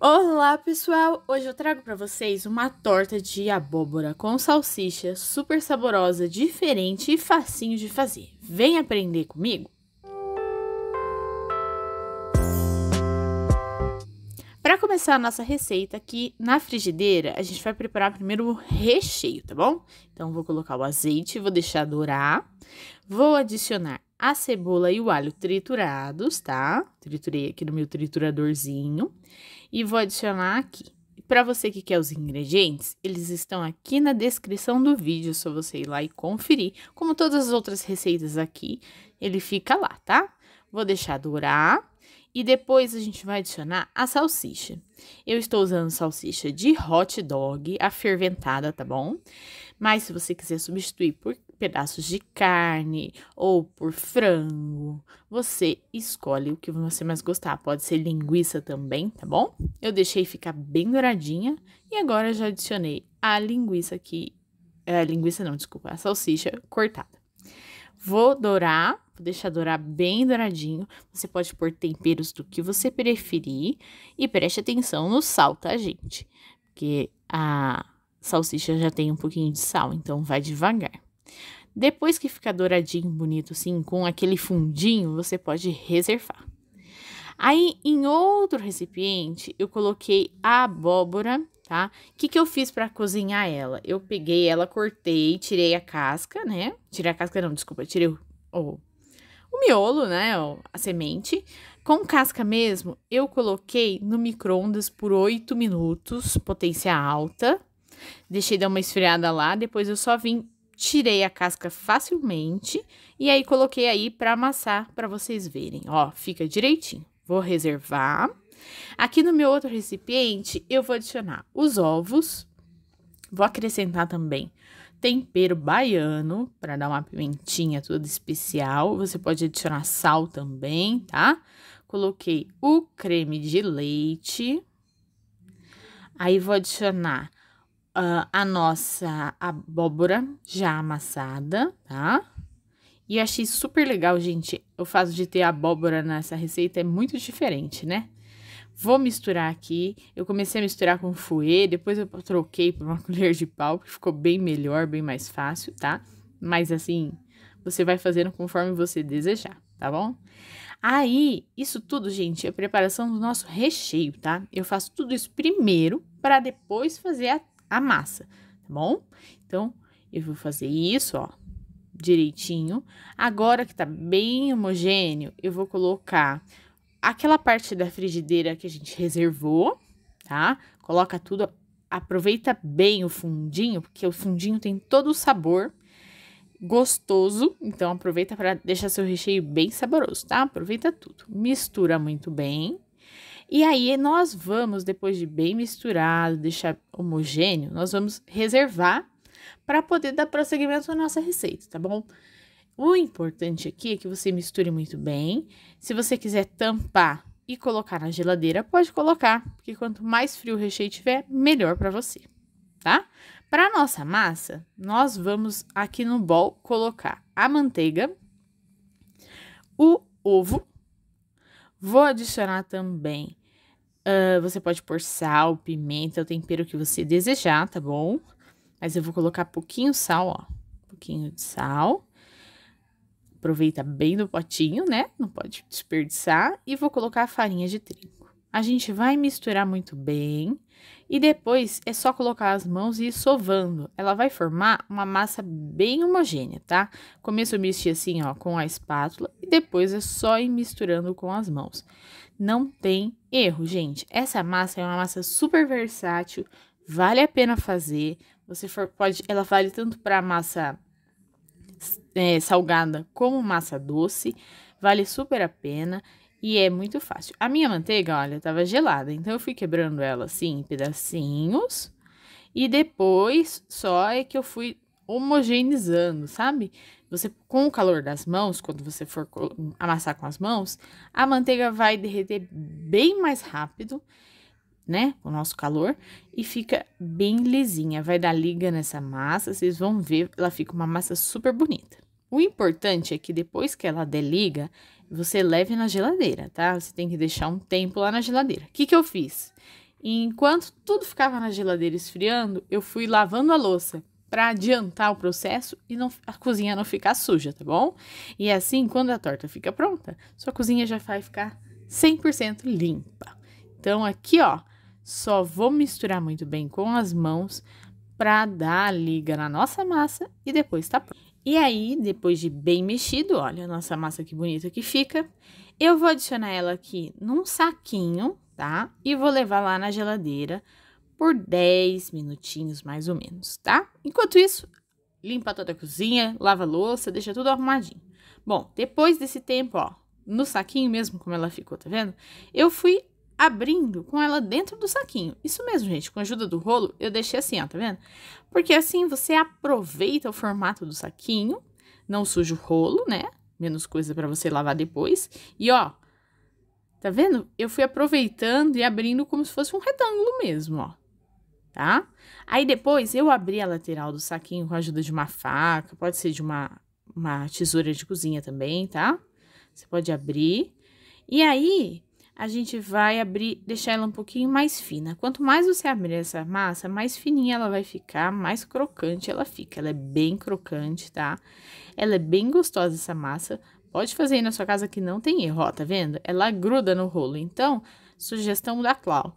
Olá pessoal, hoje eu trago para vocês uma torta de abóbora com salsicha super saborosa, diferente e facinho de fazer. Vem aprender comigo? Para começar a nossa receita aqui na frigideira, a gente vai preparar primeiro o recheio, tá bom? Então vou colocar o azeite, vou deixar dourar, vou adicionar a cebola e o alho triturados, tá? Triturei aqui no meu trituradorzinho e vou adicionar aqui. Para você que quer os ingredientes, eles estão aqui na descrição do vídeo, é só você ir lá e conferir. Como todas as outras receitas aqui, ele fica lá, tá? Vou deixar dourar e depois a gente vai adicionar a salsicha. Eu estou usando salsicha de hot dog, aferventada, tá bom? Mas se você quiser substituir por pedaços de carne ou por frango. Você escolhe o que você mais gostar. Pode ser linguiça também, tá bom? Eu deixei ficar bem douradinha e agora já adicionei a linguiça aqui. É, linguiça não, desculpa, a salsicha cortada. Vou dourar, vou deixar dourar bem douradinho. Você pode pôr temperos do que você preferir e preste atenção no sal, tá, gente? Porque a salsicha já tem um pouquinho de sal, então vai devagar. Depois que fica douradinho, bonito, assim, com aquele fundinho, você pode reservar. Aí, em outro recipiente, eu coloquei a abóbora, tá? O que, que eu fiz para cozinhar ela? Eu peguei ela, cortei, tirei a casca, né? Tirei a casca, não, desculpa, tirei o, o, o miolo, né? A semente. Com casca mesmo, eu coloquei no micro-ondas por 8 minutos, potência alta. Deixei dar uma esfriada lá, depois eu só vim tirei a casca facilmente e aí coloquei aí para amassar para vocês verem. Ó, fica direitinho. Vou reservar. Aqui no meu outro recipiente, eu vou adicionar os ovos. Vou acrescentar também tempero baiano para dar uma pimentinha toda especial. Você pode adicionar sal também, tá? Coloquei o creme de leite. Aí vou adicionar uh, a nossa abóbora já amassada, tá? E eu achei super legal, gente, o fato de ter abóbora nessa receita é muito diferente, né? Vou misturar aqui. Eu comecei a misturar com fouet, depois eu troquei por uma colher de pau, que ficou bem melhor, bem mais fácil, tá? Mas assim, você vai fazendo conforme você desejar, tá bom? Aí, isso tudo, gente, é preparação do nosso recheio, tá? Eu faço tudo isso primeiro para depois fazer a a massa, tá bom? Então, eu vou fazer isso, ó, direitinho. Agora que tá bem homogêneo, eu vou colocar aquela parte da frigideira que a gente reservou, tá? Coloca tudo, aproveita bem o fundinho, porque o fundinho tem todo o sabor gostoso, então aproveita para deixar seu recheio bem saboroso, tá? Aproveita tudo. Mistura muito bem. E aí nós vamos, depois de bem misturado, deixar homogêneo, nós vamos reservar para poder dar prosseguimento na nossa receita, tá bom? O importante aqui é que você misture muito bem. Se você quiser tampar e colocar na geladeira, pode colocar, porque quanto mais frio o recheio tiver, melhor para você, tá? Para nossa massa, nós vamos aqui no bol colocar a manteiga, o ovo, vou adicionar também Uh, você pode pôr sal, pimenta, o tempero que você desejar, tá bom? Mas eu vou colocar pouquinho sal, ó. Pouquinho de sal. Aproveita bem do potinho, né? Não pode desperdiçar. E vou colocar a farinha de trigo. A gente vai misturar muito bem e depois é só colocar as mãos e ir sovando. Ela vai formar uma massa bem homogênea, tá? Começo eu mexi assim, ó, com a espátula e depois é só ir misturando com as mãos. Não tem erro, gente. Essa massa é uma massa super versátil, vale a pena fazer. Você for, pode, ela vale tanto para massa é, salgada como massa doce, vale super a pena. E é muito fácil. A minha manteiga, olha, tava gelada, então eu fui quebrando ela assim em pedacinhos. E depois só é que eu fui homogeneizando, sabe? Você com o calor das mãos, quando você for amassar com as mãos, a manteiga vai derreter bem mais rápido, né? O nosso calor e fica bem lisinha, vai dar liga nessa massa, vocês vão ver, ela fica uma massa super bonita. O importante é que depois que ela der liga, você leve na geladeira, tá? Você tem que deixar um tempo lá na geladeira. O que, que eu fiz? Enquanto tudo ficava na geladeira esfriando, eu fui lavando a louça para adiantar o processo e não, a cozinha não ficar suja, tá bom? E é assim, quando a torta fica pronta, sua cozinha já vai ficar 100% limpa. Então aqui, ó, só vou misturar muito bem com as mãos para dar a liga na nossa massa e depois tá pronto. E aí, depois de bem mexido, olha a nossa massa que bonita que fica, eu vou adicionar ela aqui num saquinho, tá? E vou levar lá na geladeira por 10 minutinhos, mais ou menos, tá? Enquanto isso, limpa toda a cozinha, lava a louça, deixa tudo arrumadinho. Bom, depois desse tempo, ó, no saquinho mesmo, como ela ficou, tá vendo? Eu fui abrindo com ela dentro do saquinho. Isso mesmo, gente, com a ajuda do rolo, eu deixei assim, ó, tá vendo? Porque assim você aproveita o formato do saquinho, não suja o rolo, né? Menos coisa para você lavar depois. E ó, tá vendo? Eu fui aproveitando e abrindo como se fosse um retângulo mesmo, ó. Tá? Aí depois eu abri a lateral do saquinho com a ajuda de uma faca, pode ser de uma, uma tesoura de cozinha também, tá? Você pode abrir. E aí, a gente vai abrir, deixar ela um pouquinho mais fina. Quanto mais você abrir essa massa, mais fininha ela vai ficar, mais crocante ela fica. Ela é bem crocante, tá? Ela é bem gostosa essa massa. Pode fazer aí na sua casa que não tem erro, ó, tá vendo? Ela gruda no rolo. Então, sugestão da Clau.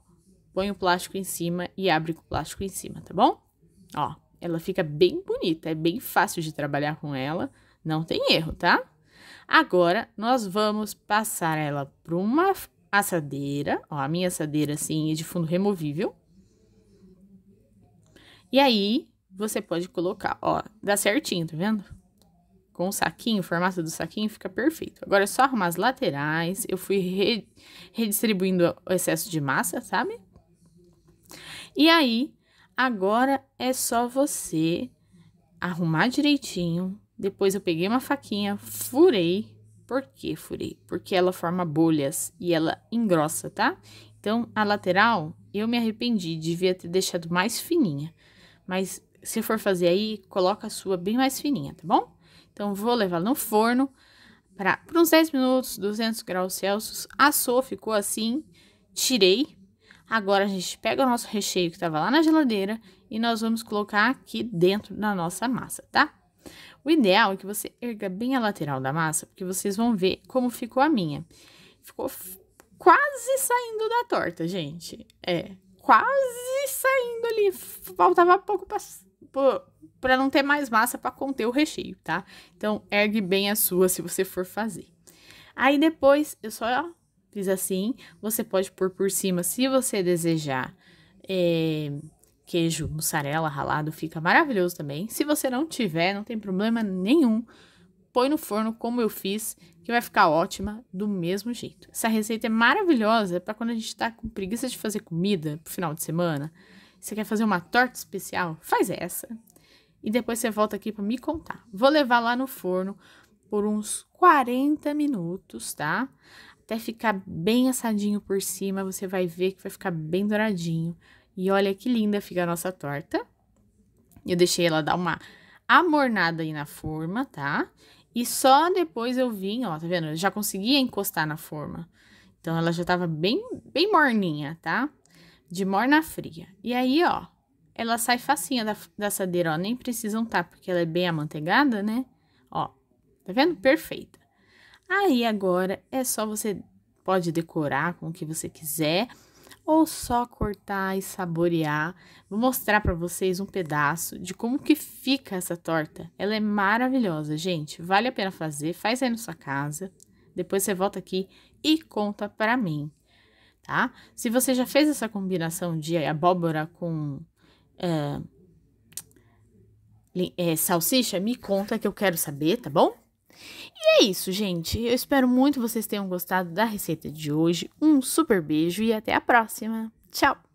Põe o plástico em cima e abre com o plástico em cima, tá bom? Ó, ela fica bem bonita, é bem fácil de trabalhar com ela. Não tem erro, tá? Agora, nós vamos passar ela para uma assadeira, ó, a minha assadeira assim é de fundo removível. E aí, você pode colocar, ó, dá certinho, tá vendo? Com o saquinho, o formato do saquinho fica perfeito. Agora é só arrumar as laterais, eu fui re redistribuindo o excesso de massa, sabe? E aí, agora é só você arrumar direitinho. Depois eu peguei uma faquinha, furei por que, Furei? Porque ela forma bolhas e ela engrossa, tá? Então, a lateral, eu me arrependi, devia ter deixado mais fininha. Mas se for fazer aí, coloca a sua bem mais fininha, tá bom? Então, vou levar no forno para uns 10 minutos, 200 graus Celsius. Assou, ficou assim, tirei. Agora, a gente pega o nosso recheio que estava lá na geladeira e nós vamos colocar aqui dentro da nossa massa, tá? O ideal é que você erga bem a lateral da massa, porque vocês vão ver como ficou a minha. Ficou quase saindo da torta, gente. É, quase saindo ali. Faltava pouco para não ter mais massa para conter o recheio, tá? Então, ergue bem a sua se você for fazer. Aí depois, eu só fiz assim. Você pode pôr por cima, se você desejar, é, queijo, mussarela ralado, fica maravilhoso também. Se você não tiver, não tem problema nenhum. Põe no forno como eu fiz, que vai ficar ótima do mesmo jeito. Essa receita é maravilhosa para quando a gente está com preguiça de fazer comida pro final de semana. Você quer fazer uma torta especial? Faz essa. E depois você volta aqui para me contar. Vou levar lá no forno por uns 40 minutos, tá? Até ficar bem assadinho por cima, você vai ver que vai ficar bem douradinho. E olha que linda fica a nossa torta. Eu deixei ela dar uma amornada aí na forma, tá? E só depois eu vim, ó, tá vendo? Eu já conseguia encostar na forma. Então, ela já tava bem, bem morninha, tá? De morna fria. E aí, ó, ela sai facinha da, da assadeira, ó. Nem precisa untar, tá, porque ela é bem amanteigada, né? Ó, tá vendo? Perfeita. Aí, agora, é só você... Pode decorar com o que você quiser ou só cortar e saborear. Vou mostrar para vocês um pedaço de como que fica essa torta. Ela é maravilhosa, gente. Vale a pena fazer, faz aí na sua casa. Depois você volta aqui e conta para mim, tá? Se você já fez essa combinação de abóbora com é, é, salsicha, me conta que eu quero saber, tá bom? E é isso, gente. Eu espero muito vocês tenham gostado da receita de hoje. Um super beijo e até a próxima. Tchau!